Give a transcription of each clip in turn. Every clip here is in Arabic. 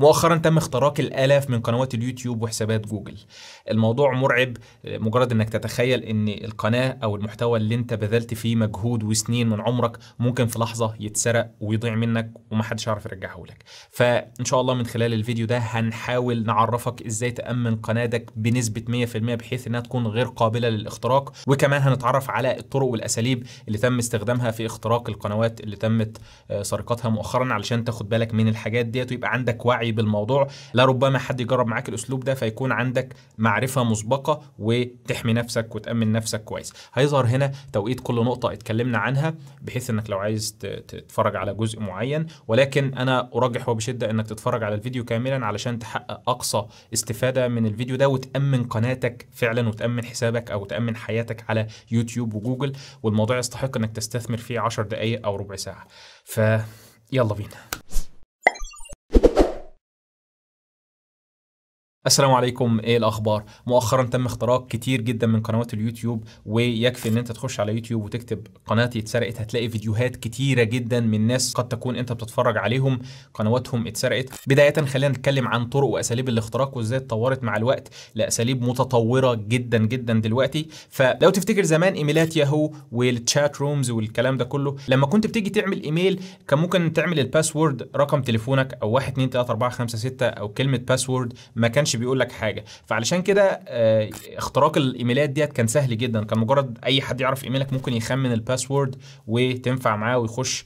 مؤخرا تم اختراق الالاف من قنوات اليوتيوب وحسابات جوجل الموضوع مرعب مجرد انك تتخيل ان القناه او المحتوى اللي انت بذلت فيه مجهود وسنين من عمرك ممكن في لحظه يتسرق ويضيع منك ومحدش يعرف يرجعه لك فان شاء الله من خلال الفيديو ده هنحاول نعرفك ازاي تامن قناتك بنسبه 100% بحيث انها تكون غير قابله للاختراق وكمان هنتعرف على الطرق والاساليب اللي تم استخدامها في اختراق القنوات اللي تمت آه، سرقتها مؤخرا علشان تاخد بالك من الحاجات ديت ويبقى عندك وعي واعي بالموضوع لربما حد يجرب معاك الاسلوب ده فيكون عندك معرفه مسبقه وتحمي نفسك وتامن نفسك كويس هيظهر هنا توقيت كل نقطه اتكلمنا عنها بحيث انك لو عايز تتفرج على جزء معين ولكن انا ارجح وبشده انك تتفرج على الفيديو كاملا علشان تحقق اقصى استفاده من الفيديو ده وتامن قناتك فعلا وتامن حسابك او تامن حياتك على يوتيوب وجوجل والموضوع يستحق انك تستثمر فيه 10 دقائق او ربع ساعه ف يلا بينا السلام عليكم ايه الاخبار مؤخرا تم اختراق كتير جدا من قنوات اليوتيوب ويكفي ان انت تخش على يوتيوب وتكتب قناتي اتسرقت هتلاقي فيديوهات كتيره جدا من ناس قد تكون انت بتتفرج عليهم قنواتهم اتسرقت بدايه خلينا نتكلم عن طرق واساليب الاختراق وازاي اتطورت مع الوقت لاساليب متطوره جدا جدا دلوقتي فلو تفتكر زمان ايميلات ياهو والتشات رومز والكلام ده كله لما كنت بتيجي تعمل ايميل كان ممكن تعمل الباسورد رقم تليفونك او 1 2 3 4 5 6 او كلمه باسورد ما كانش كانش بيقول لك حاجه فعلشان كده آه، اختراق الايميلات ديت كان سهل جدا كان مجرد اي حد يعرف ايميلك ممكن يخمن الباسورد وتنفع معاه ويخش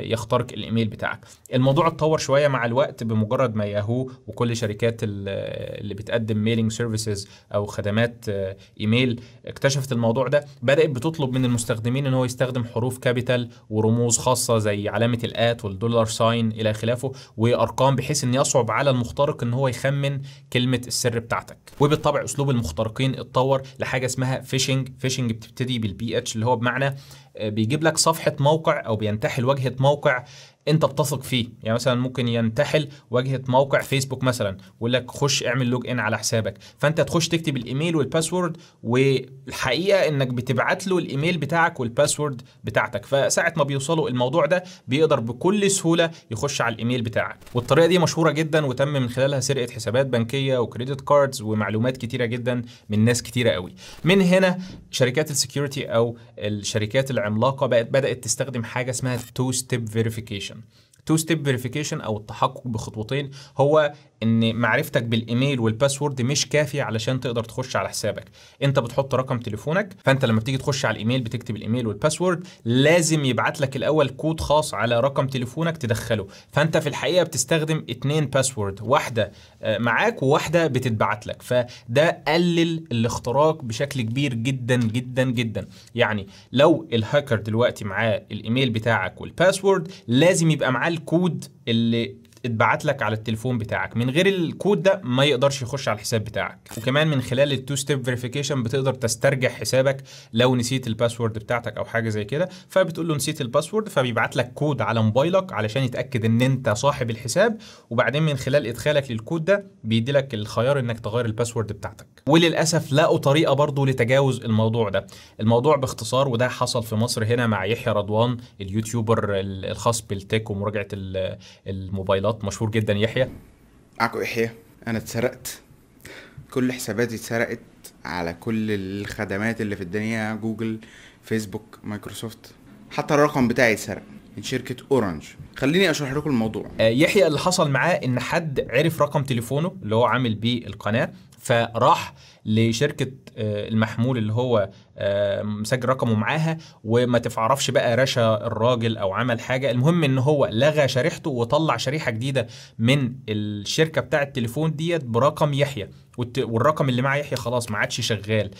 يخترق الايميل بتاعك الموضوع اتطور شويه مع الوقت بمجرد ما ياهو وكل شركات اللي بتقدم ميلينج سيرفيسز او خدمات آه، ايميل اكتشفت الموضوع ده بدات بتطلب من المستخدمين ان هو يستخدم حروف كابيتال ورموز خاصه زي علامه الات والدولار ساين الى خلافه وارقام بحيث ان يصعب على المخترق ان هو يخمن كلمه السر بتاعتك وبالطبع اسلوب المخترقين اتطور لحاجه اسمها فيشنج فيشنج بتبتدي بالبي اتش اللي هو بمعنى بيجيب لك صفحه موقع او بينتحل واجهه موقع انت بتثق فيه يعني مثلا ممكن ينتحل واجهه موقع فيسبوك مثلا ويقول لك خش اعمل لوج ان على حسابك فانت تخش تكتب الايميل والباسورد والحقيقه انك بتبعت له الايميل بتاعك والباسورد بتاعتك فساعه ما بيوصلوا الموضوع ده بيقدر بكل سهوله يخش على الايميل بتاعك والطريقه دي مشهوره جدا وتم من خلالها سرقه حسابات بنكيه وكريدت كاردز ومعلومات كتيره جدا من ناس كتيره قوي من هنا شركات السكيورتي او الشركات العملاقه بقت بدات تستخدم حاجه اسمها تو ستيب فيريفيكيشن فيريفيكيشن تو ستيب فيريفيكيشن او التحقق بخطوتين هو ان معرفتك بالايميل والباسورد مش كافيه علشان تقدر تخش على حسابك انت بتحط رقم تليفونك فانت لما بتيجي تخش على الايميل بتكتب الايميل والباسورد لازم يبعت لك الاول كود خاص على رقم تليفونك تدخله فانت في الحقيقه بتستخدم اتنين باسورد واحده معاك وواحده بتتبعت لك فده قلل الاختراق بشكل كبير جدا جدا جدا يعني لو الهاكر دلوقتي معاه الايميل بتاعك والباسورد لازم يبقى معاه الكود اللي اتبعت لك على التليفون بتاعك من غير الكود ده ما يقدرش يخش على الحساب بتاعك وكمان من خلال التو ستيب فيريفيكيشن بتقدر تسترجع حسابك لو نسيت الباسورد بتاعتك او حاجه زي كده فبتقول له نسيت الباسورد فبيبعت لك كود على موبايلك علشان يتاكد ان انت صاحب الحساب وبعدين من خلال ادخالك للكود ده بيدي لك الخيار انك تغير الباسورد بتاعتك وللاسف لقوا طريقه برضه لتجاوز الموضوع ده الموضوع باختصار وده حصل في مصر هنا مع يحيى رضوان اليوتيوبر الخاص بالتك ومراجعه الموبايلات العقارات مشهور جدا يحيى عكو يحيى انا اتسرقت كل حساباتي اتسرقت على كل الخدمات اللي في الدنيا جوجل فيسبوك مايكروسوفت حتى الرقم بتاعي اتسرق من شركه اورنج خليني اشرح لكم الموضوع آه، يحيى اللي حصل معاه ان حد عرف رقم تليفونه اللي هو عامل بيه القناه فراح لشركه آه، المحمول اللي هو آه، مسجل رقمه معاها وما تعرفش بقى رشا الراجل او عمل حاجه المهم ان هو لغى شريحته وطلع شريحه جديده من الشركه بتاعه التليفون ديت برقم يحيى والرقم اللي مع يحيى خلاص ما عادش شغال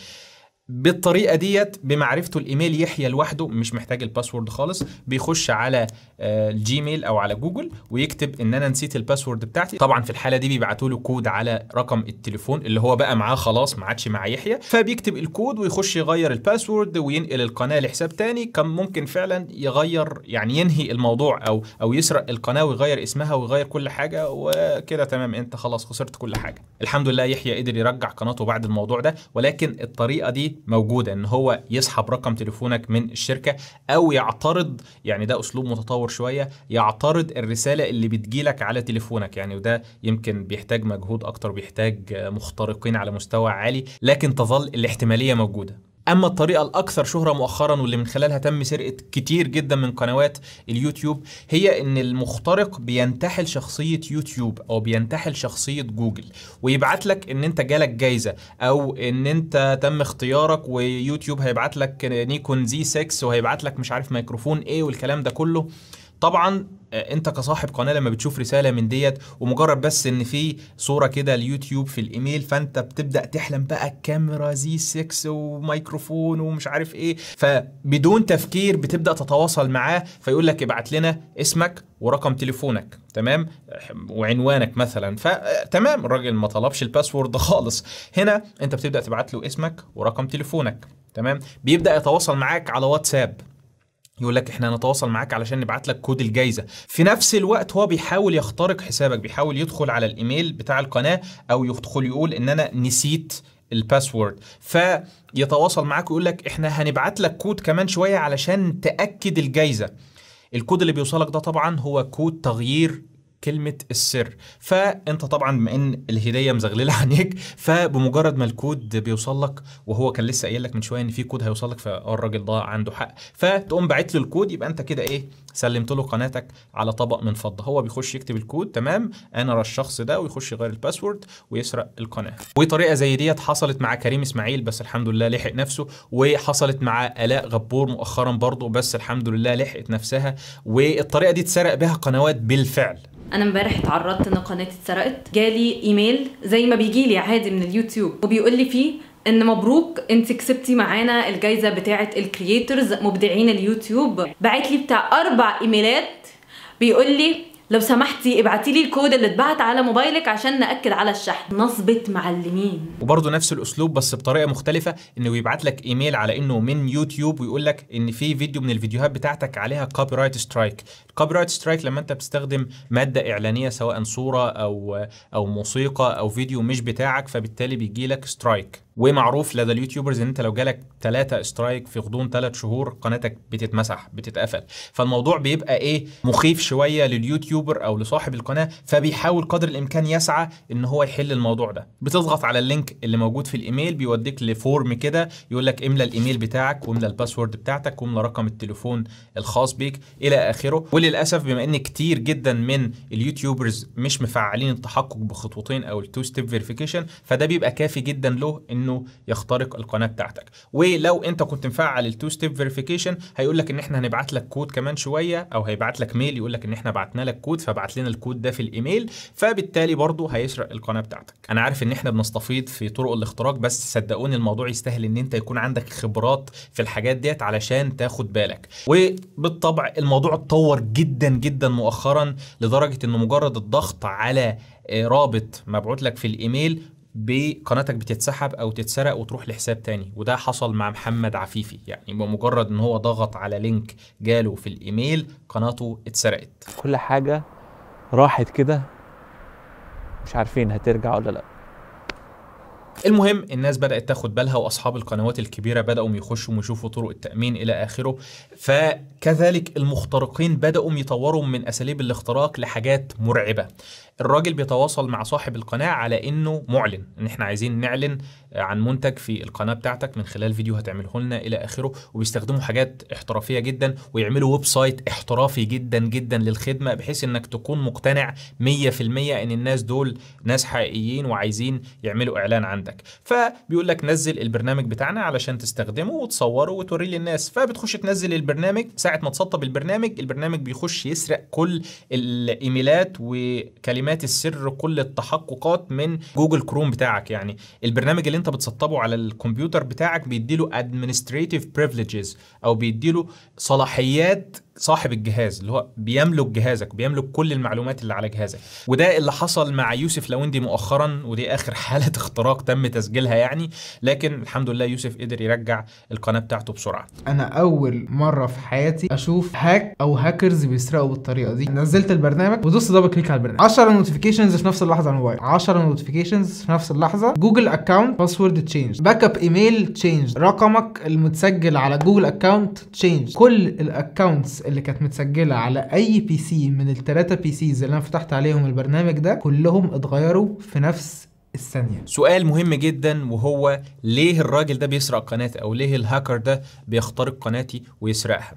بالطريقه ديت بمعرفته الايميل يحيى لوحده مش محتاج الباسورد خالص بيخش على آه، الجيميل او على جوجل ويكتب ان انا نسيت الباسورد بتاعتي طبعا في الحاله دي بيبعتوا له كود على رقم التليفون اللي هو بقى معاه خلاص ما عادش مع يحيى فبيكتب الكود ويخش يغير الباسورد وينقل القناه لحساب تاني كان ممكن فعلا يغير يعني ينهي الموضوع او او يسرق القناه ويغير اسمها ويغير كل حاجه وكده تمام انت خلاص خسرت كل حاجه الحمد لله يحيى قدر يرجع قناته بعد الموضوع ده ولكن الطريقه دي موجوده ان هو يسحب رقم تليفونك من الشركه او يعترض يعني ده اسلوب متطور شويه يعترض الرساله اللي بتجيلك على تليفونك يعني وده يمكن بيحتاج مجهود اكتر بيحتاج مخترقين على مستوى عالي لكن تظل الاحتماليه موجوده اما الطريقه الاكثر شهره مؤخرا واللي من خلالها تم سرقه كتير جدا من قنوات اليوتيوب هي ان المخترق بينتحل شخصيه يوتيوب او بينتحل شخصيه جوجل ويبعت لك ان انت جالك جايزه او ان انت تم اختيارك ويوتيوب هيبعت لك نيكون زي 6 وهيبعت لك مش عارف ميكروفون ايه والكلام ده كله طبعا آه، انت كصاحب قناه لما بتشوف رساله من ديت ومجرد بس ان في صوره كده اليوتيوب في الايميل فانت بتبدا تحلم بقى الكاميرا زي 6 وميكروفون ومش عارف ايه فبدون تفكير بتبدا تتواصل معاه فيقول لك ابعت لنا اسمك ورقم تليفونك تمام وعنوانك مثلا فتمام آه، الراجل ما طلبش الباسورد خالص هنا انت بتبدا تبعت له اسمك ورقم تليفونك تمام بيبدا يتواصل معاك على واتساب يقول لك احنا نتواصل معاك علشان نبعت لك كود الجايزه في نفس الوقت هو بيحاول يخترق حسابك بيحاول يدخل على الايميل بتاع القناه او يدخل يقول ان انا نسيت الباسورد فيتواصل معاك ويقول لك احنا هنبعت لك كود كمان شويه علشان تاكد الجايزه الكود اللي بيوصلك ده طبعا هو كود تغيير كلمة السر فأنت طبعا بما إن الهدية مزغللة عنيك فبمجرد ما الكود بيوصل لك وهو كان لسه قايل لك من شوية إن في كود هيوصل لك فالراجل ده عنده حق فتقوم باعت له الكود يبقى أنت كده إيه سلمت له قناتك على طبق من فضة هو بيخش يكتب الكود تمام أنا الشخص ده ويخش يغير الباسورد ويسرق القناة وطريقة زي ديت حصلت مع كريم إسماعيل بس الحمد لله لحق نفسه وحصلت مع آلاء غبور مؤخرا برضه بس الحمد لله لحقت نفسها والطريقة دي اتسرق بها قنوات بالفعل انا امبارح اتعرضت ان قناتي اتسرقت جالي ايميل زي ما بيجي لي عادي من اليوتيوب وبيقول لي فيه ان مبروك انت كسبتي معانا الجايزه بتاعه الكرييترز مبدعين اليوتيوب بعت لي بتاع اربع ايميلات بيقول لي لو سمحتي ابعتي لي الكود اللي اتبعت على موبايلك عشان ناكد على الشحن نصبت معلمين وبرضه نفس الاسلوب بس بطريقه مختلفه انه بيبعت لك ايميل على انه من يوتيوب ويقول لك ان في فيديو من الفيديوهات بتاعتك عليها كوبي رايت سترايك الكوبي رايت سترايك لما انت بتستخدم ماده اعلانيه سواء صوره او او موسيقى او فيديو مش بتاعك فبالتالي بيجي لك سترايك ومعروف لدى اليوتيوبرز ان انت لو جالك ثلاثة سترايك في غضون ثلاث شهور قناتك بتتمسح بتتقفل فالموضوع بيبقى ايه مخيف شويه لليوتيوبر او لصاحب القناه فبيحاول قدر الامكان يسعى ان هو يحل الموضوع ده بتضغط على اللينك اللي موجود في الايميل بيوديك لفورم كده يقول لك املى الايميل بتاعك واملى الباسورد بتاعتك واملى رقم التليفون الخاص بيك الى اخره وللاسف بما ان كتير جدا من اليوتيوبرز مش مفعلين التحقق بخطوتين او التو ستيب فيريفيكيشن فده بيبقى كافي جدا له ان انه يخترق القناه بتاعتك ولو انت كنت مفعل التو ستيب فيريفيكيشن هيقول لك ان احنا هنبعت لك كود كمان شويه او هيبعت لك ميل يقول لك ان احنا بعتنا لك كود فبعت لنا الكود ده في الايميل فبالتالي برضه هيسرق القناه بتاعتك انا عارف ان احنا بنستفيض في طرق الاختراق بس صدقوني الموضوع يستاهل ان انت يكون عندك خبرات في الحاجات ديت علشان تاخد بالك وبالطبع الموضوع اتطور جدا جدا مؤخرا لدرجه انه مجرد الضغط على آه، رابط مبعوت لك في الايميل بقناتك بتتسحب او تتسرق وتروح لحساب تاني وده حصل مع محمد عفيفي يعني بمجرد ان هو ضغط على لينك جاله في الايميل قناته اتسرقت كل حاجه راحت كده مش عارفين هترجع ولا لا المهم الناس بدأت تاخد بالها وأصحاب القنوات الكبيرة بدأوا يخشوا ويشوفوا طرق التأمين إلى آخره فكذلك المخترقين بدأوا يطوروا من أساليب الاختراق لحاجات مرعبة الراجل بيتواصل مع صاحب القناة على إنه معلن إن إحنا عايزين نعلن عن منتج في القناة بتاعتك من خلال فيديو هتعمله لنا إلى آخره وبيستخدموا حاجات احترافية جدا ويعملوا ويب سايت احترافي جدا جدا للخدمة بحيث إنك تكون مقتنع 100% إن الناس دول ناس حقيقيين وعايزين يعملوا إعلان عن عندك فبيقول لك نزل البرنامج بتاعنا علشان تستخدمه وتصوره وتوريه للناس فبتخش تنزل البرنامج ساعه ما تسطب البرنامج البرنامج بيخش يسرق كل الايميلات وكلمات السر كل التحققات من جوجل كروم بتاعك يعني البرنامج اللي انت بتسطبه على الكمبيوتر بتاعك بيديله administrative privileges او بيديله صلاحيات صاحب الجهاز اللي هو بيملك جهازك بيملك كل المعلومات اللي على جهازك وده اللي حصل مع يوسف لوندي مؤخرا ودي اخر حاله اختراق تم تسجيلها يعني لكن الحمد لله يوسف قدر يرجع القناه بتاعته بسرعه انا اول مره في حياتي اشوف هاك او هاكرز بيسرقوا بالطريقه دي نزلت البرنامج ودوست دبل كليك على البرنامج 10 نوتيفيكيشنز في نفس اللحظه على الموبايل 10 نوتيفيكيشنز في نفس اللحظه جوجل اكونت باسورد تشينج باك اب ايميل تشينج رقمك المتسجل على جوجل اكونت تشينج كل الاكونتس اللي كانت متسجله على اي بي سي من الثلاثه بي سيز اللي انا فتحت عليهم البرنامج ده كلهم اتغيروا في نفس الثانية سؤال مهم جدا وهو ليه الراجل ده بيسرق قناتي او ليه الهاكر ده بيخترق قناتي ويسرقها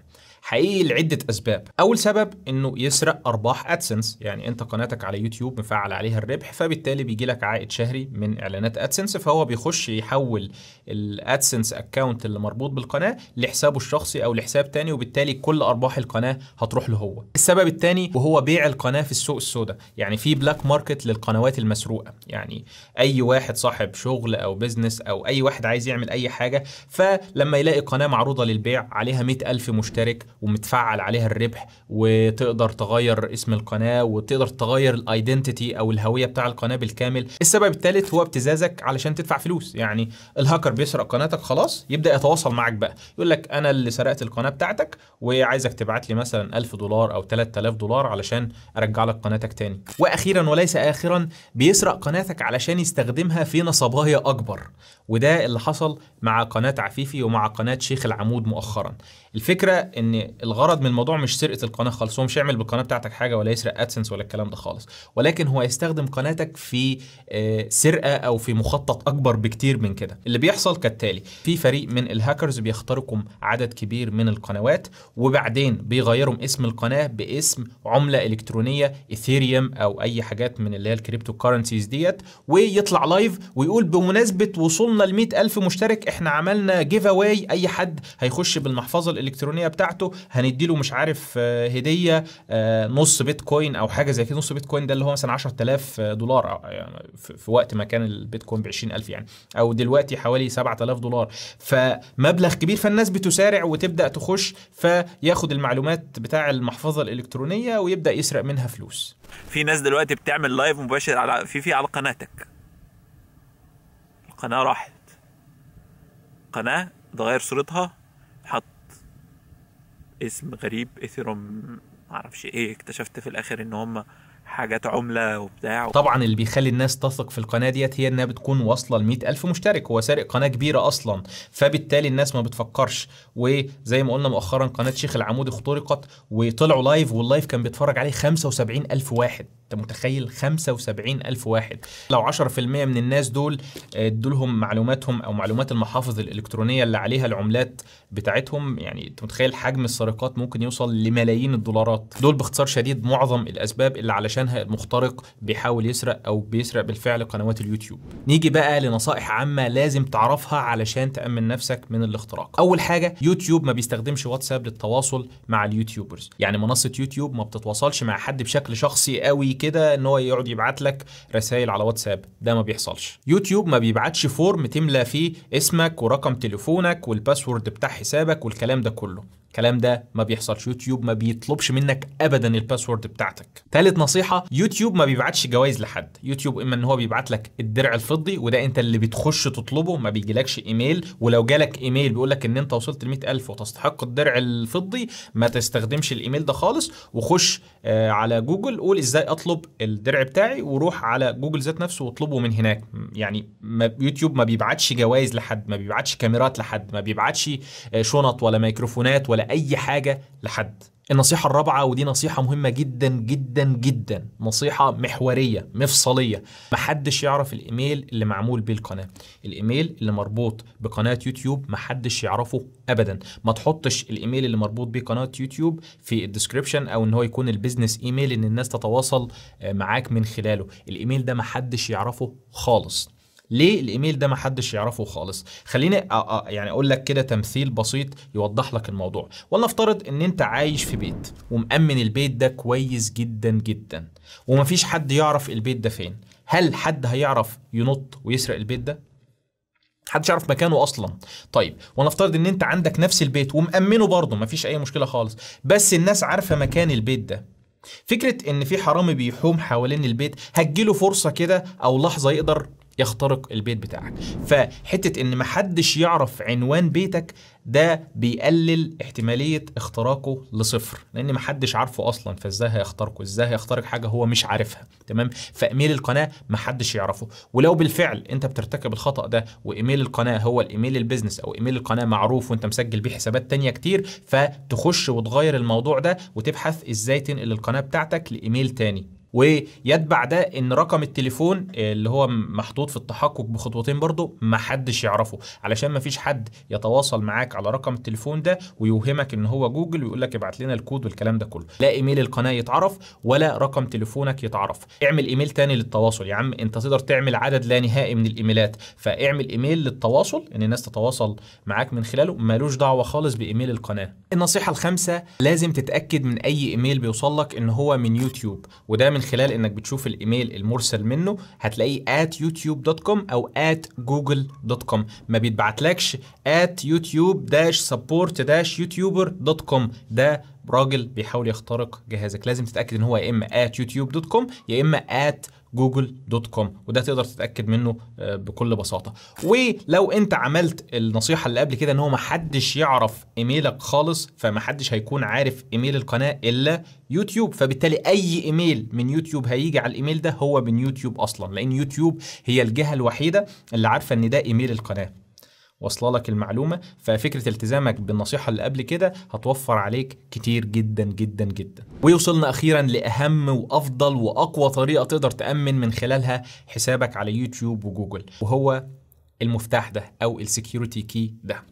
حقيقي لعده اسباب اول سبب انه يسرق ارباح ادسنس يعني انت قناتك على يوتيوب مفعل عليها الربح فبالتالي بيجي لك عائد شهري من اعلانات ادسنس فهو بيخش يحول الادسنس اكونت اللي مربوط بالقناه لحسابه الشخصي او لحساب تاني وبالتالي كل ارباح القناه هتروح له هو السبب الثاني وهو بيع القناه في السوق السوداء يعني في بلاك ماركت للقنوات المسروقه يعني اي واحد صاحب شغل او بزنس او اي واحد عايز يعمل اي حاجه فلما يلاقي قناه معروضه للبيع عليها 100000 مشترك ومتفعل عليها الربح وتقدر تغير اسم القناه وتقدر تغير الايدنتيتي او الهويه بتاع القناه بالكامل السبب الثالث هو ابتزازك علشان تدفع فلوس يعني الهاكر بيسرق قناتك خلاص يبدا يتواصل معاك بقى يقول لك انا اللي سرقت القناه بتاعتك وعايزك تبعت لي مثلا 1000 دولار او 3000 دولار علشان ارجع لك قناتك تاني واخيرا وليس اخرا بيسرق قناتك علشان يستخدمها في نصبايا اكبر وده اللي حصل مع قناه عفيفي ومع قناه شيخ العمود مؤخرا الفكره ان الغرض من الموضوع مش سرقه القناه خالص هو مش يعمل بالقناه بتاعتك حاجه ولا يسرق ادسنس ولا الكلام ده خالص ولكن هو يستخدم قناتك في آه، سرقه او في مخطط اكبر بكتير من كده اللي بيحصل كالتالي في فريق من الهاكرز بيخترقوا عدد كبير من القنوات وبعدين بيغيروا اسم القناه باسم عمله الكترونيه ايثيريوم او اي حاجات من اللي هي الكريبتو كارنسيز ديت ويطلع لايف ويقول بمناسبه وصولنا ل ألف مشترك احنا عملنا جيف اواي اي حد هيخش بالمحفظه الالكترونيه بتاعته هنديله مش عارف آه، هديه آه، نص بيتكوين او حاجه زي كده نص بيتكوين ده اللي هو مثلا 10000 دولار يعني في وقت ما كان البيتكوين ب 20000 يعني او دلوقتي حوالي 7000 دولار فمبلغ كبير فالناس بتسارع وتبدا تخش فياخد المعلومات بتاع المحفظه الالكترونيه ويبدا يسرق منها فلوس في ناس دلوقتي بتعمل لايف مباشر على في في على قناتك القناه راحت قناه اتغير صورتها حط اسم غريب ايثيروم معرفش ايه اكتشفت في الاخر ان هم حاجات عمله وبتاع طبعا اللي بيخلي الناس تثق في القناه ديت هي انها بتكون واصله ل ألف مشترك هو سارق قناه كبيره اصلا فبالتالي الناس ما بتفكرش وزي ما قلنا مؤخرا قناه شيخ العمود اخترقت وطلعوا لايف واللايف كان بيتفرج عليه 75 ألف واحد انت متخيل 75 ألف واحد لو 10% من الناس دول آه، ادولهم معلوماتهم او معلومات المحافظ الالكترونيه اللي عليها العملات بتاعتهم يعني انت متخيل حجم السرقات ممكن يوصل لملايين الدولارات دول باختصار شديد معظم الاسباب اللي علشان علشانها المخترق بيحاول يسرق او بيسرق بالفعل قنوات اليوتيوب نيجي بقى لنصائح عامه لازم تعرفها علشان تامن نفسك من الاختراق اول حاجه يوتيوب ما بيستخدمش واتساب للتواصل مع اليوتيوبرز يعني منصه يوتيوب ما بتتواصلش مع حد بشكل شخصي قوي كده ان هو يقعد يبعت لك رسائل على واتساب ده ما بيحصلش يوتيوب ما بيبعتش فورم تملى فيه اسمك ورقم تليفونك والباسورد بتاع حسابك والكلام ده كله الكلام ده ما بيحصلش يوتيوب ما بيطلبش منك ابدا الباسورد بتاعتك ثالث نصيحه يوتيوب ما بيبعتش جوائز لحد يوتيوب اما ان هو بيبعت لك الدرع الفضي وده انت اللي بتخش تطلبه ما بيجيلكش ايميل ولو جالك ايميل بيقول لك ان انت وصلت ل 100000 وتستحق الدرع الفضي ما تستخدمش الايميل ده خالص وخش آه، على جوجل قول ازاي اطلب الدرع بتاعي وروح على جوجل ذات نفسه واطلبه من هناك يعني ما يوتيوب ما بيبعتش جوائز لحد ما بيبعتش كاميرات لحد ما بيبعتش آه، شنط ولا ميكروفونات ولا اي حاجه لحد النصيحة الرابعة ودي نصيحة مهمة جدا جدا جدا نصيحة محورية مفصلية محدش يعرف الإيميل اللي معمول بيه القناة الإيميل اللي مربوط بقناة يوتيوب محدش يعرفه أبدا ما تحطش الإيميل اللي مربوط بيه قناة يوتيوب في الديسكريبشن أو إن هو يكون البيزنس إيميل إن الناس تتواصل آه، معاك من خلاله الإيميل ده محدش يعرفه خالص ليه الايميل ده ما حدش يعرفه خالص خليني يعني اقول لك كده تمثيل بسيط يوضح لك الموضوع ولنفترض ان انت عايش في بيت ومأمن البيت ده كويس جدا جدا ومفيش حد يعرف البيت ده فين هل حد هيعرف ينط ويسرق البيت ده محدش يعرف مكانه اصلا طيب ونفترض ان انت عندك نفس البيت ومأمنه برضه مفيش اي مشكله خالص بس الناس عارفه مكان البيت ده فكره ان في حرامي بيحوم حوالين البيت هتجيله فرصه كده او لحظه يقدر يخترق البيت بتاعك فحته ان محدش يعرف عنوان بيتك ده بيقلل احتماليه اختراقه لصفر لان محدش عارفه اصلا فازاي هيخترقه ازاي هيخترق حاجه هو مش عارفها تمام فايميل القناه محدش يعرفه ولو بالفعل انت بترتكب الخطا ده وايميل القناه هو الايميل البيزنس او ايميل القناه معروف وانت مسجل بيه حسابات تانية كتير فتخش وتغير الموضوع ده وتبحث ازاي تنقل القناه بتاعتك لايميل تاني ويتبع ده ان رقم التليفون اللي هو محطوط في التحقق بخطوتين برضو ما حدش يعرفه علشان ما فيش حد يتواصل معاك على رقم التليفون ده ويوهمك ان هو جوجل ويقول لك ابعت لنا الكود والكلام ده كله لا ايميل القناه يتعرف ولا رقم تليفونك يتعرف اعمل ايميل تاني للتواصل يا عم انت تقدر تعمل عدد لا نهائي من الايميلات فاعمل ايميل للتواصل ان الناس تتواصل معاك من خلاله ملوش دعوه خالص بايميل القناه النصيحه الخامسه لازم تتاكد من اي ايميل بيوصل لك ان هو من يوتيوب وده من خلال انك بتشوف الايميل المرسل منه هتلاقيه at youtube.com او at google.com ما بيتبعتلكش at youtube support youtuber.com ده راجل بيحاول يخترق جهازك لازم تتاكد ان هو يا اما at youtube.com يا اما at جوجل دوت كوم وده تقدر تتاكد منه آه، بكل بساطه ولو انت عملت النصيحه اللي قبل كده ان هو ما حدش يعرف ايميلك خالص فما حدش هيكون عارف ايميل القناه الا يوتيوب فبالتالي اي ايميل من يوتيوب هيجي على الايميل ده هو من يوتيوب اصلا لان يوتيوب هي الجهه الوحيده اللي عارفه ان ده ايميل القناه واصله لك المعلومه ففكره التزامك بالنصيحه اللي قبل كده هتوفر عليك كتير جدا جدا جدا ويوصلنا اخيرا لاهم وافضل واقوى طريقه تقدر تامن من خلالها حسابك على يوتيوب وجوجل وهو المفتاح ده او السكيورتي كي ده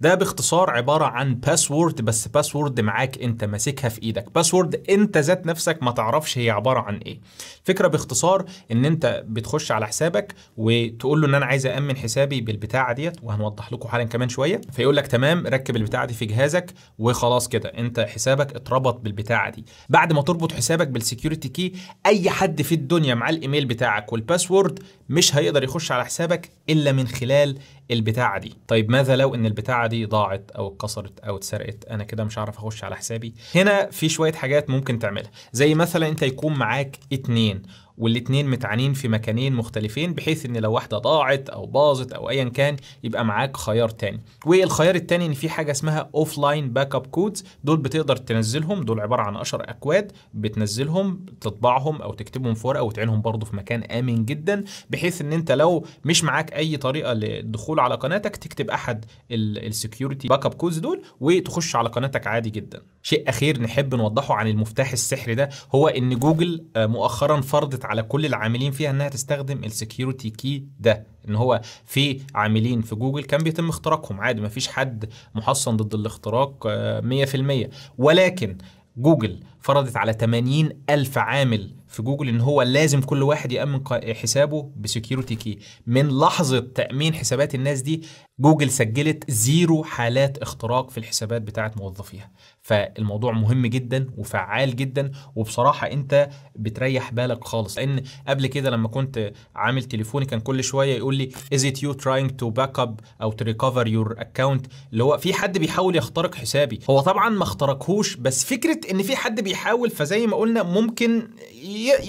ده باختصار عبارة عن باسورد بس باسورد معاك انت ماسكها في ايدك باسورد انت ذات نفسك ما تعرفش هي عبارة عن ايه الفكرة باختصار ان انت بتخش على حسابك وتقول له ان انا عايز أأمن حسابي بالبتاعة ديت وهنوضح لكم حالا كمان شوية فيقول لك تمام ركب البتاعة دي في جهازك وخلاص كده انت حسابك اتربط بالبتاعة دي بعد ما تربط حسابك بالسكيورتي كي اي حد في الدنيا مع الايميل بتاعك والباسورد مش هيقدر يخش على حسابك الا من خلال البتاعه دي طيب ماذا لو ان البتاعه دي ضاعت او اتكسرت او اتسرقت انا كده مش هعرف اخش على حسابي هنا في شويه حاجات ممكن تعملها زي مثلا انت يكون معاك اتنين والاتنين متعانين في مكانين مختلفين بحيث ان لو واحده ضاعت او باظت او ايا كان يبقى معاك خيار تاني والخيار التاني ان في حاجه اسمها اوف لاين باك اب كودز دول بتقدر تنزلهم دول عباره عن 10 اكواد بتنزلهم تطبعهم او تكتبهم في ورقه وتعينهم برضه في مكان امن جدا بحيث ان انت لو مش معاك اي طريقه للدخول على قناتك تكتب احد السكيورتي باك اب كودز دول وتخش على قناتك عادي جدا شيء اخير نحب نوضحه عن المفتاح السحري ده هو ان جوجل آه، مؤخرا فرضت على كل العاملين فيها انها تستخدم السكيورتي كي ده ان هو في عاملين في جوجل كان بيتم اختراقهم عادي ما فيش حد محصن ضد الاختراق 100% آه، ولكن جوجل فرضت على 80 ألف عامل في جوجل ان هو لازم كل واحد يامن حسابه بسكيورتي كي من لحظه تامين حسابات الناس دي جوجل سجلت زيرو حالات اختراق في الحسابات بتاعه موظفيها فالموضوع مهم جدا وفعال جدا وبصراحه انت بتريح بالك خالص لان قبل كده لما كنت عامل تليفوني كان كل شويه يقول لي از ات يو تراينج تو باك اب او تو ريكفر يور اكونت اللي هو في حد بيحاول يخترق حسابي هو طبعا ما اخترقهوش بس فكره ان في حد بيحاول فزي ما قلنا ممكن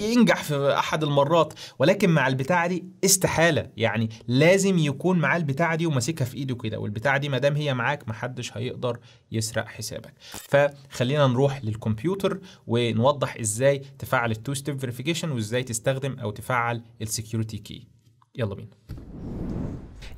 ينجح في احد المرات ولكن مع البتاعه دي استحاله يعني لازم يكون معاه البتاعه دي وماسكها في ايده كده والبتاعه دي ما دام هي معاك محدش هيقدر يسرق حسابك فخلينا نروح للكمبيوتر ونوضح ازاي تفعل التو ستيب فيريفيكيشن وازاي تستخدم او تفعل السكيورتي كي يلا بينا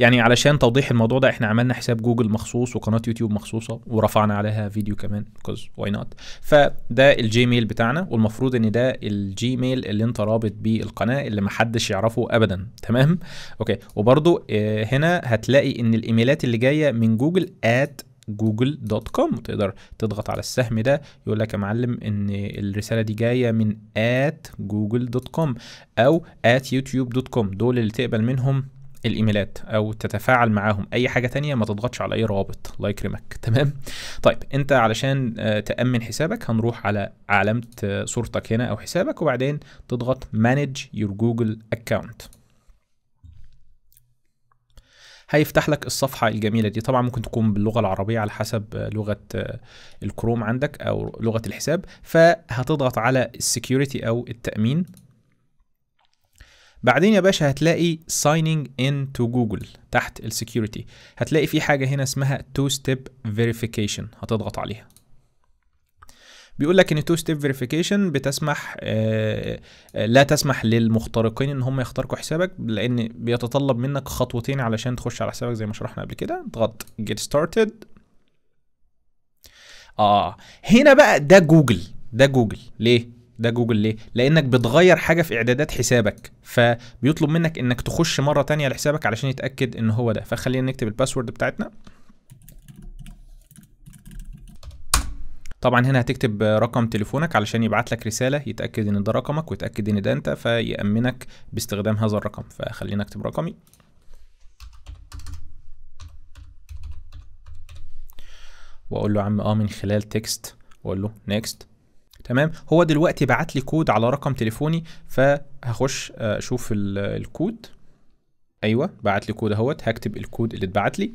يعني علشان توضيح الموضوع ده احنا عملنا حساب جوجل مخصوص وقناه يوتيوب مخصوصه ورفعنا عليها فيديو كمان كوز واي نوت فده الجيميل بتاعنا والمفروض ان ده الجيميل اللي انت رابط بيه القناه اللي محدش يعرفه ابدا تمام اوكي وبرده آه، هنا هتلاقي ان الايميلات اللي جايه من جوجل ات جوجل دوت كوم تقدر تضغط على السهم ده يقول لك يا معلم ان الرساله دي جايه من ات جوجل دوت كوم او ات يوتيوب دوت كوم دول اللي تقبل منهم الايميلات او تتفاعل معاهم اي حاجه تانية ما تضغطش على اي رابط الله يكرمك تمام طيب انت علشان آه، تامن حسابك هنروح على علامه آه، صورتك هنا او حسابك وبعدين تضغط مانج يور جوجل اكونت هيفتح لك الصفحه الجميله دي طبعا ممكن تكون باللغه العربيه على حسب آه، لغه آه، الكروم عندك او لغه الحساب فهتضغط على السكيورتي او التامين بعدين يا باشا هتلاقي signing in to Google تحت السكيورتي هتلاقي في حاجة هنا اسمها two step verification هتضغط عليها بيقول لك ان تو ستيب فيريفيكيشن بتسمح آه، آه، لا تسمح للمخترقين ان هم يخترقوا حسابك لان بيتطلب منك خطوتين علشان تخش على حسابك زي ما شرحنا قبل كده اضغط جيت ستارتد اه هنا بقى ده جوجل ده جوجل ليه ده جوجل ليه؟ لانك بتغير حاجه في اعدادات حسابك فبيطلب منك انك تخش مره تانية لحسابك علشان يتاكد ان هو ده فخلينا نكتب الباسورد بتاعتنا طبعا هنا هتكتب رقم تليفونك علشان يبعت لك رساله يتاكد ان ده رقمك ويتاكد ان ده انت فيامنك باستخدام هذا الرقم فخلينا اكتب رقمي واقول له يا عم اه من خلال تكست واقول له نيكست تمام هو دلوقتي بعت لي كود على رقم تليفوني فهخش آه، اشوف الكود ايوه بعت لي كود اهوت هكتب الكود اللي اتبعت لي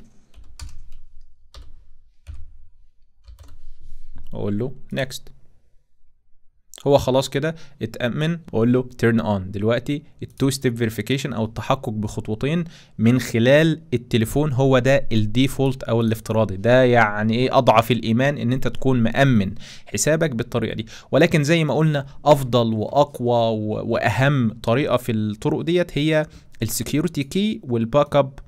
واقول له نيكست هو خلاص كده اتأمن واقول له تيرن اون دلوقتي التو ستيب فيريفيكيشن او التحقق بخطوتين من خلال التليفون هو ده الديفولت او الافتراضي ده يعني ايه اضعف الايمان ان انت تكون مأمن حسابك بالطريقه دي ولكن زي ما قلنا افضل واقوى واهم طريقه في الطرق ديت هي السكيورتي كي والباك اب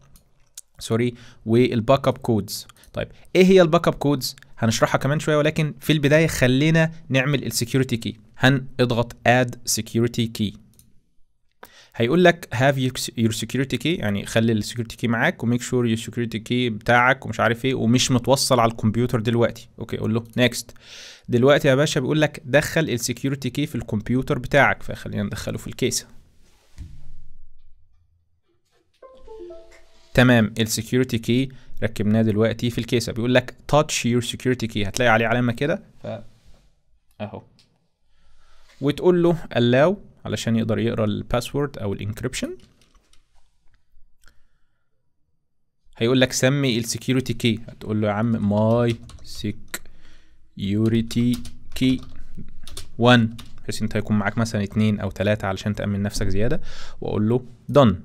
سوري والباك اب كودز طيب ايه هي الباك اب كودز هنشرحها كمان شويه ولكن في البدايه خلينا نعمل السكيورتي كي هنضغط اد سكيورتي كي هيقول لك هاف يور سكيورتي كي يعني خلي السكيورتي كي معاك وميك شور يور سكيورتي كي بتاعك ومش عارف ايه ومش متوصل على الكمبيوتر دلوقتي اوكي قول له نيكست دلوقتي يا باشا بيقول لك دخل السكيورتي كي في الكمبيوتر بتاعك فخلينا ندخله في الكيسه تمام السكيورتي كي ركبناه دلوقتي في الكيسه بيقول لك تاتش يور سكيورتي كي هتلاقي عليه علامه كده ف اهو وتقول له allow علشان يقدر يقرا الباسورد او الانكريبشن هيقول لك سمي السكيورتي كي هتقول له يا عم ماي سكيورتي كي 1 بحيث انت هيكون معاك مثلا اتنين او تلاتة علشان تأمن نفسك زيادة واقول له done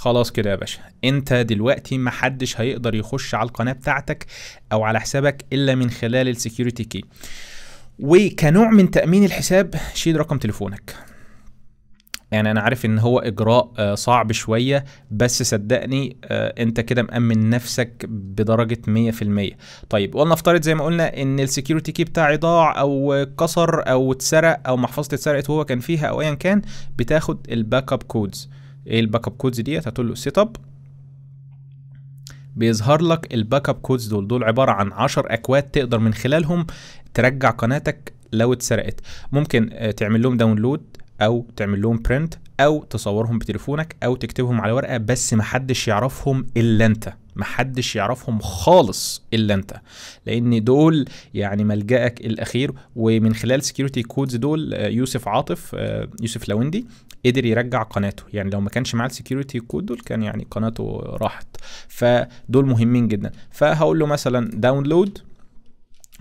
خلاص كده يا باشا انت دلوقتي محدش هيقدر يخش على القناه بتاعتك او على حسابك الا من خلال السكيورتي كي وكنوع من تامين الحساب شيل رقم تليفونك يعني انا عارف ان هو اجراء آه، صعب شويه بس صدقني آه، انت كده مامن نفسك بدرجه 100% طيب ولنفترض زي ما قلنا ان السيكيورتي كي بتاعي ضاع او اتكسر او اتسرق او محفظتي اتسرقت وهو كان فيها او ايا كان بتاخد الباك اب كودز ايه الباك اب كودز ديت هتقول له سيت اب بيظهر لك الباك اب كودز دول دول عباره عن 10 اكواد تقدر من خلالهم ترجع قناتك لو اتسرقت ممكن آه، تعمل لهم داونلود او تعمل لهم برنت او تصورهم بتليفونك او تكتبهم على ورقه بس محدش يعرفهم الا انت محدش يعرفهم خالص الا انت لان دول يعني ملجأك الاخير ومن خلال سكيورتي كودز دول آه، يوسف عاطف آه، يوسف لوندي قدر يرجع قناته يعني لو ما كانش معاه السكيورتي كود دول كان يعني قناته راحت فدول مهمين جدا فهقول له مثلا داونلود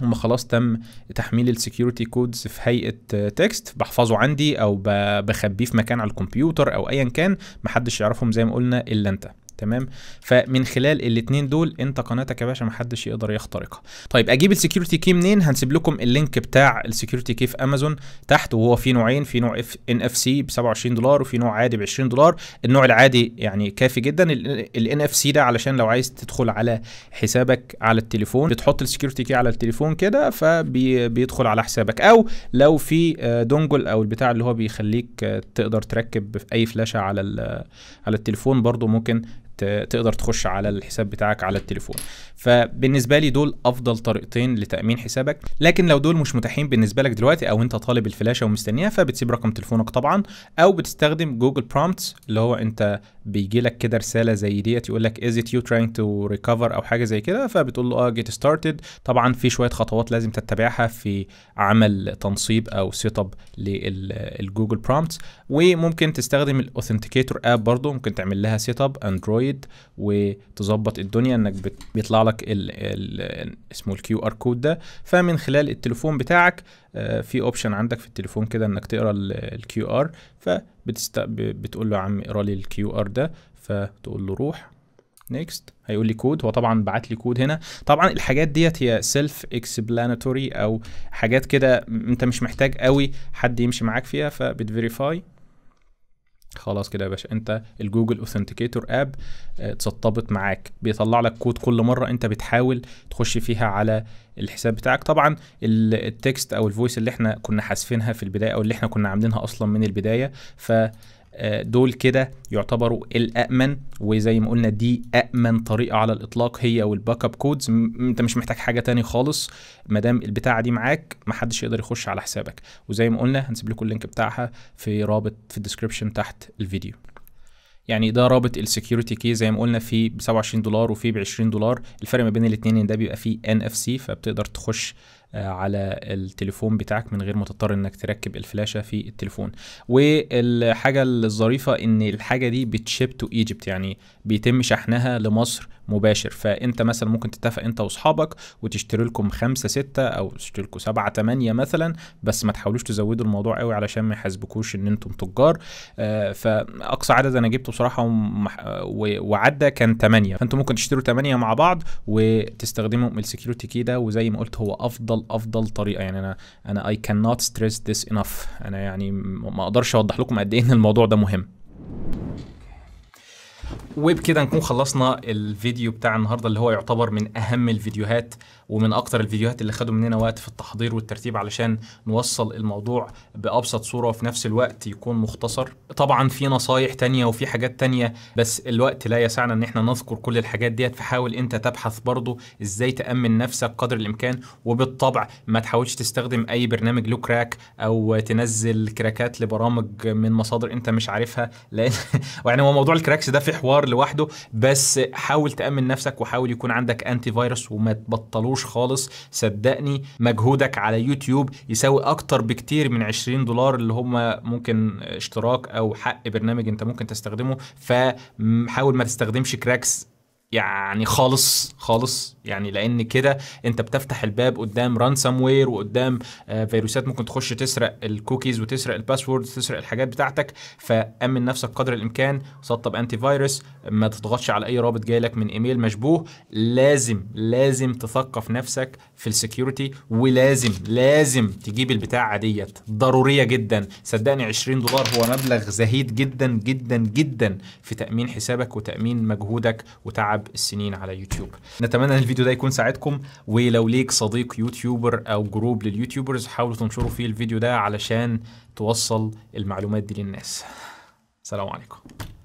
هم خلاص تم تحميل السكيورتي كودز في هيئه تكست آه، بحفظه عندي او بخبيه في مكان على الكمبيوتر او ايا كان محدش يعرفهم زي ما قلنا الا انت تمام فمن خلال الاثنين دول انت قناتك يا باشا محدش يقدر يخترقها طيب اجيب السكيورتي كي منين هنسيب لكم اللينك بتاع السكيورتي كي في امازون تحت وهو في نوعين في نوع ان اف سي ب 27 دولار وفي نوع عادي ب 20 دولار النوع العادي يعني كافي جدا الان اف سي ده علشان لو عايز تدخل على حسابك على التليفون بتحط السكيورتي كي على التليفون كده فبيدخل على حسابك او لو في آه، دونجل او البتاع اللي هو بيخليك آه، تقدر تركب اي فلاشه على على التليفون برضو ممكن تقدر تخش على الحساب بتاعك على التليفون فبالنسبه لي دول افضل طريقتين لتامين حسابك لكن لو دول مش متاحين بالنسبه لك دلوقتي او انت طالب الفلاشه ومستنيها فبتسيب رقم تليفونك طبعا او بتستخدم جوجل برومبتس اللي هو انت بيجي لك كده رساله زي ديت يقول لك از يو تراينج تو ريكفر او حاجه زي كده فبتقول له اه جيت ستارتد طبعا في شويه خطوات لازم تتبعها في عمل تنصيب او سيت اب للجوجل برومبتس وممكن تستخدم الاوثنتيكيتور اب برضه ممكن تعمل لها سيت اب اندرويد الويت وتظبط الدنيا انك بيطلع لك الـ الـ اسمه الكيو ار كود ده فمن خلال التليفون بتاعك آه، في اوبشن عندك في التليفون كده انك تقرا الكيو ار فبتقول له يا عم اقرا لي الكيو ار ده فتقول له روح نيكست هيقول لي كود هو طبعا بعت لي كود هنا طبعا الحاجات ديت هي سيلف اكسبلاناتوري او حاجات كده انت مش محتاج قوي حد يمشي معاك فيها فبتفيريفاي خلاص كده يا باشا انت الجوجل اوثنتيكيتور اب آه، اتسطبت معاك بيطلع لك كود كل مره انت بتحاول تخش فيها على الحساب بتاعك طبعا التكست او الفويس اللي احنا كنا حاسفينها في البدايه او اللي احنا كنا عاملينها اصلا من البدايه ف دول كده يعتبروا الامن وزي ما قلنا دي امن طريقه على الاطلاق هي والباك اب كودز انت مش محتاج حاجه تاني خالص ما دام البتاعه دي معاك محدش يقدر يخش على حسابك وزي ما قلنا هنسيب لكم اللينك بتاعها في رابط في الديسكربشن تحت الفيديو يعني ده رابط السكيورتي كي زي ما قلنا فيه ب 27 دولار وفيه ب 20 دولار الفرق ما بين الاثنين ان ده بيبقى فيه ان اف سي فبتقدر تخش على التليفون بتاعك من غير ما تضطر انك تركب الفلاشه في التليفون والحاجه الظريفه ان الحاجه دي بتشيب تو ايجيبت يعني بيتم شحنها لمصر مباشر فانت مثلا ممكن تتفق انت واصحابك وتشتري لكم خمسة ستة او تشتري لكم سبعة ثمانيه مثلا بس ما تحاولوش تزودوا الموضوع قوي علشان ما يحاسبكوش ان انتم تجار آه فاقصى عدد انا جبته بصراحة وعدى كان ثمانيه فانتم ممكن تشتروا ثمانيه مع بعض وتستخدموا السكيورتي كي ده وزي ما قلت هو افضل افضل طريقة يعني انا انا اي كانوت ستريس ذس انف انا يعني ما اقدرش اوضح لكم قد ايه ان الموضوع ده مهم وبكده نكون خلصنا الفيديو بتاع النهارده اللي هو يعتبر من اهم الفيديوهات ومن اكتر الفيديوهات اللي خدوا مننا وقت في التحضير والترتيب علشان نوصل الموضوع بابسط صوره وفي نفس الوقت يكون مختصر طبعا في نصايح تانية وفي حاجات تانية بس الوقت لا يسعنا ان احنا نذكر كل الحاجات ديت فحاول انت تبحث برضو ازاي تامن نفسك قدر الامكان وبالطبع ما تحاولش تستخدم اي برنامج له كراك او تنزل كراكات لبرامج من مصادر انت مش عارفها لان يعني هو موضوع الكراكس ده في حوار لوحده بس حاول تامن نفسك وحاول يكون عندك انتي فيروس وما تبطلوش تعملوش خالص صدقني مجهودك على يوتيوب يساوي اكتر بكتير من 20 دولار اللي هم ممكن اشتراك او حق برنامج انت ممكن تستخدمه فحاول ما تستخدمش كراكس يعني خالص خالص يعني لان كده انت بتفتح الباب قدام رانسام وير وقدام آه، فيروسات ممكن تخش تسرق الكوكيز وتسرق الباسورد وتسرق الحاجات بتاعتك فامن نفسك قدر الامكان سطب انتي فايروس ما تضغطش على اي رابط جاي لك من ايميل مشبوه لازم لازم تثقف نفسك في السكيورتي ولازم لازم تجيب البتاعه ديت ضروريه جدا صدقني 20 دولار هو مبلغ زهيد جدا جدا جدا في تامين حسابك وتامين مجهودك وتعب تعب السنين على يوتيوب نتمنى ان الفيديو ده يكون ساعدكم ولو ليك صديق يوتيوبر او جروب لليوتيوبرز حاولوا تنشروا فيه الفيديو ده علشان توصل المعلومات دي للناس سلام عليكم